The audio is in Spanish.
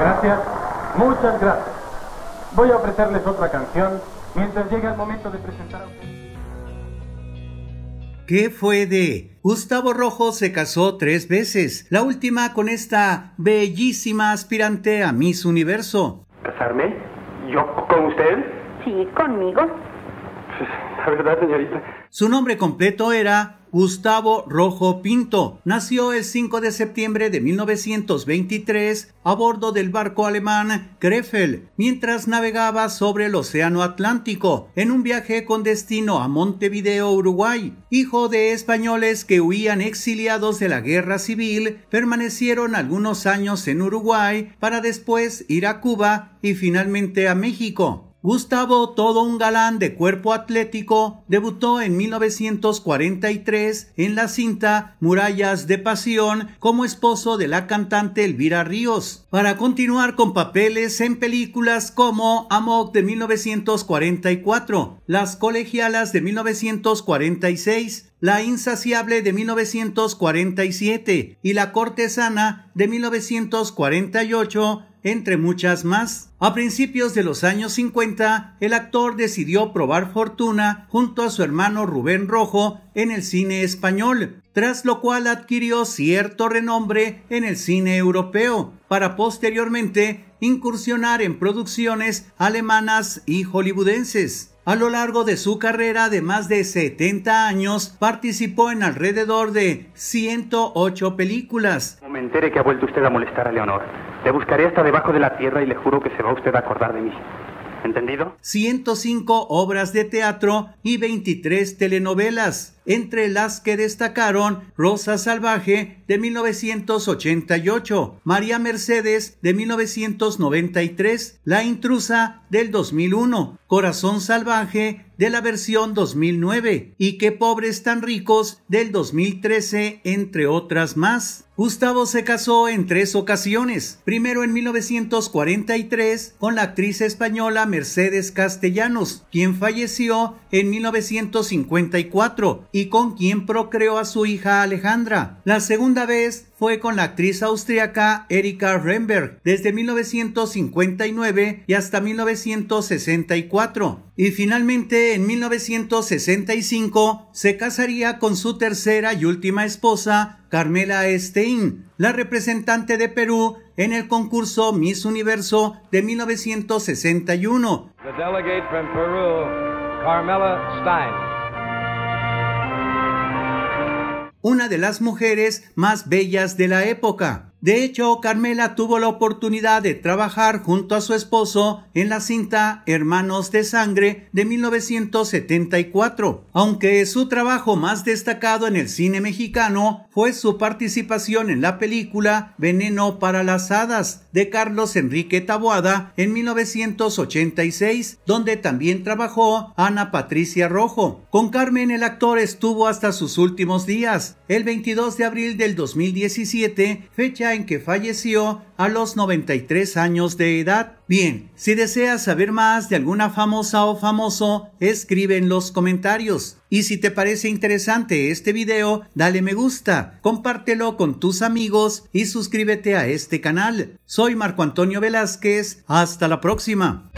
gracias, muchas gracias. Voy a ofrecerles otra canción mientras llega el momento de presentar a ustedes. ¿Qué fue de? Gustavo Rojo se casó tres veces, la última con esta bellísima aspirante a Miss Universo. ¿Casarme? ¿Yo con usted? Sí, conmigo. Su nombre completo era Gustavo Rojo Pinto. Nació el 5 de septiembre de 1923 a bordo del barco alemán Greffel, mientras navegaba sobre el Océano Atlántico en un viaje con destino a Montevideo, Uruguay. Hijo de españoles que huían exiliados de la guerra civil, permanecieron algunos años en Uruguay para después ir a Cuba y finalmente a México. Gustavo, todo un galán de cuerpo atlético, debutó en 1943 en la cinta Murallas de Pasión como esposo de la cantante Elvira Ríos, para continuar con papeles en películas como Amok de 1944, Las Colegialas de 1946, la Insaciable de 1947 y La Cortesana de 1948 entre muchas más. A principios de los años 50, el actor decidió probar fortuna junto a su hermano Rubén Rojo en el cine español, tras lo cual adquirió cierto renombre en el cine europeo, para posteriormente incursionar en producciones alemanas y hollywoodenses. A lo largo de su carrera de más de 70 años, participó en alrededor de 108 películas. me enteré que ha vuelto usted a molestar a Leonor, le buscaré hasta debajo de la tierra y le juro que se va usted a acordar de mí. ¿Entendido? 105 obras de teatro y 23 telenovelas entre las que destacaron Rosa Salvaje de 1988, María Mercedes de 1993, La Intrusa del 2001, Corazón Salvaje de la versión 2009 y Qué pobres tan ricos del 2013, entre otras más. Gustavo se casó en tres ocasiones, primero en 1943 con la actriz española Mercedes Castellanos, quien falleció en 1954, y con quien procreó a su hija Alejandra. La segunda vez fue con la actriz austríaca Erika Remberg desde 1959 y hasta 1964. Y finalmente en 1965 se casaría con su tercera y última esposa, Carmela Stein, la representante de Perú en el concurso Miss Universo de 1961. The delegate from Peru, Carmela Stein. una de las mujeres más bellas de la época. De hecho, Carmela tuvo la oportunidad de trabajar junto a su esposo en la cinta Hermanos de Sangre de 1974, aunque su trabajo más destacado en el cine mexicano fue su participación en la película Veneno para las Hadas de Carlos Enrique Taboada en 1986, donde también trabajó Ana Patricia Rojo. Con Carmen el actor estuvo hasta sus últimos días, el 22 de abril del 2017, fecha en que falleció a los 93 años de edad. Bien, si deseas saber más de alguna famosa o famoso, escribe en los comentarios. Y si te parece interesante este video, dale me gusta, compártelo con tus amigos y suscríbete a este canal. Soy Marco Antonio Velázquez, hasta la próxima.